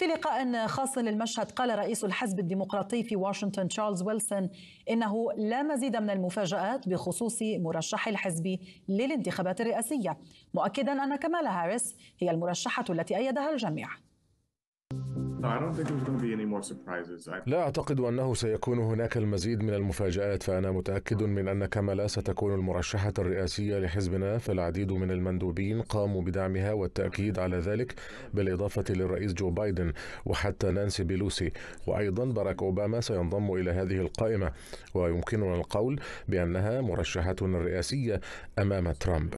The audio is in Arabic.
في لقاء خاص للمشهد قال رئيس الحزب الديمقراطي في واشنطن تشارلز ويلسون انه لا مزيد من المفاجات بخصوص مرشح الحزب للانتخابات الرئاسيه مؤكدا ان كمالا هاريس هي المرشحه التي ايدها الجميع لا أعتقد أنه سيكون هناك المزيد من المفاجآت فأنا متأكد من أن كمالا ستكون المرشحة الرئاسية لحزبنا فالعديد من المندوبين قاموا بدعمها والتأكيد على ذلك بالإضافة للرئيس جو بايدن وحتى نانسي بيلوسي وأيضا باراك أوباما سينضم إلى هذه القائمة ويمكننا القول بأنها مرشحة رئاسية أمام ترامب